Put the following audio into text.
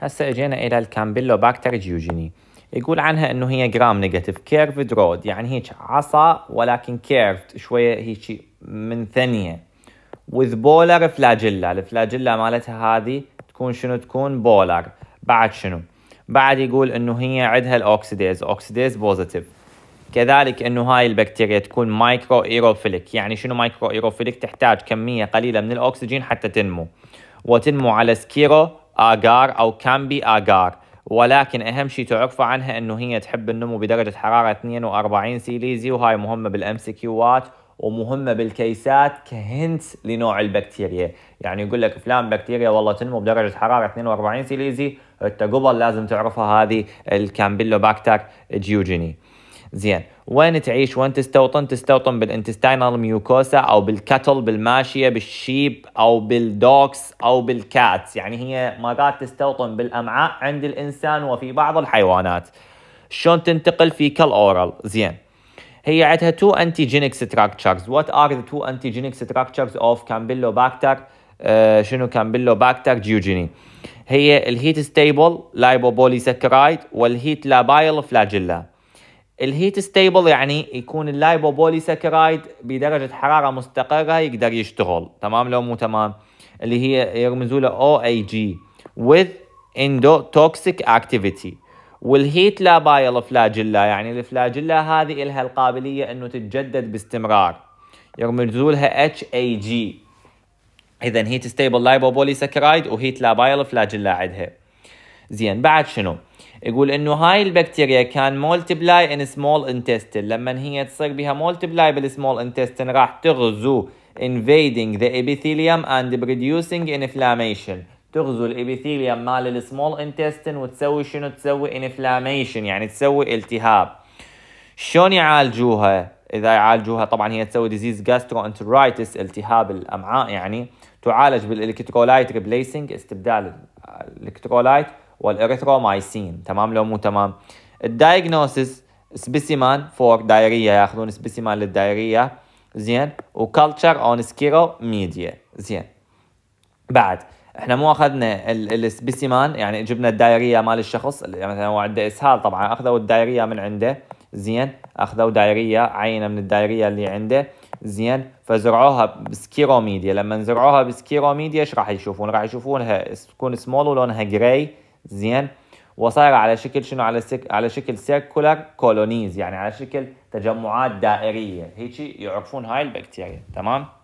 هسه اجينا الى الكامبيلو باكتر جيوجيني يقول عنها انه هي جرام نيجاتيف كيرفد رود يعني هيك عصا ولكن كيرفد شويه هيك من ثنيه وذ بولر فلاجيلا الفلاجيلا مالتها هذه تكون شنو تكون بولر بعد شنو بعد يقول انه هي عندها الاوكسيديز اوكسيديز بوزيتيف كذلك انه هاي البكتيريا تكون مايكرو ايروفيليك يعني شنو مايكرو ايروفيليك تحتاج كميه قليله من الاكسجين حتى تنمو وتنمو على سكيرو آجار أو كامبي آجار ولكن أهم شيء تعرفوا عنها أنه هي تحب النمو بدرجة حرارة 42 سيليزي وهاي مهمة بالام سي كيوات ومهمة بالكيسات كهنت لنوع البكتيريا يعني يقول لك فلان بكتيريا والله تنمو بدرجة حرارة 42 سيليزي انت قبل لازم تعرفها هذه الكامبيلوباكتر جيوجيني زين وين تعيش وين تستوطن تستوطن بالانتستينال ميوكوسا او بالكتل بالماشيه بالشيب او بالدوكس او بالكاتس يعني هي مرات تستوطن بالامعاء عند الانسان وفي بعض الحيوانات شلون تنتقل كل اورال زين هي عندها تو انتيجينيك ستراكتشرز وات ار ذا تو انتيجينيك ستراكتشرز اوف كامبيلو باكتر شنو باكتر جيوجيني هي الهيت ستيبل لايبوبولي والهيت لابايل فلاجيلا الهيت ستيبل يعني يكون ساكرايد بدرجة حرارة مستقرة يقدر يشتغل تمام لو مو تمام اللي هي يرمزوا له OAG with endotoxic activity والهيت لا بايل فلاجيلا يعني الفلاجيلا هذه لها القابلية انه تتجدد باستمرار يرمزوا لها HAG اذا هيت ستيبل ساكرايد وهيت لا بايل فلاجيلا عندها زين بعد شنو؟ يقول انه هاي البكتيريا كان مولتبلاي ان سمول انتستين لما هي تصير بها مولتبلاي بالسمول انتستين راح تغزو invading the epithelium and producing inflammation تغزو الابيثيليوم مال السمول انتستين وتسوي شنو تسوي انفلاميشن يعني تسوي التهاب شلون يعالجوها اذا يعالجوها طبعا هي تسوي ديزيز جاسترو انترايتس التهاب الامعاء يعني تعالج بالالكترولايت ريبليسنج استبدال الالكترولايت والاريثرومايسين تمام لو مو تمام الدايجنوسيس سبيسيمان فور دايريا ياخذون سبيسيمان للدايريا زين وكلتشر اون سكيرو ميديا زين بعد احنا مو اخذنا السبيسيمان يعني جبنا الدايريا مال الشخص يعني مثلا هو عنده اسهال طبعا اخذوا الدايريا من عنده زين اخذوا دايريا عينه من الدايريا اللي عنده زين فزرعوها بسكيروميديا لما زرعوها بسكيروميديا ايش راح يشوفون راح يشوفونها تكون سمول ولونها جراي زين وصار على شكل شنو على سك... على شكل سيركولر كولونيز يعني على شكل تجمعات دائريه هيك يعرفون هاي البكتيريا تمام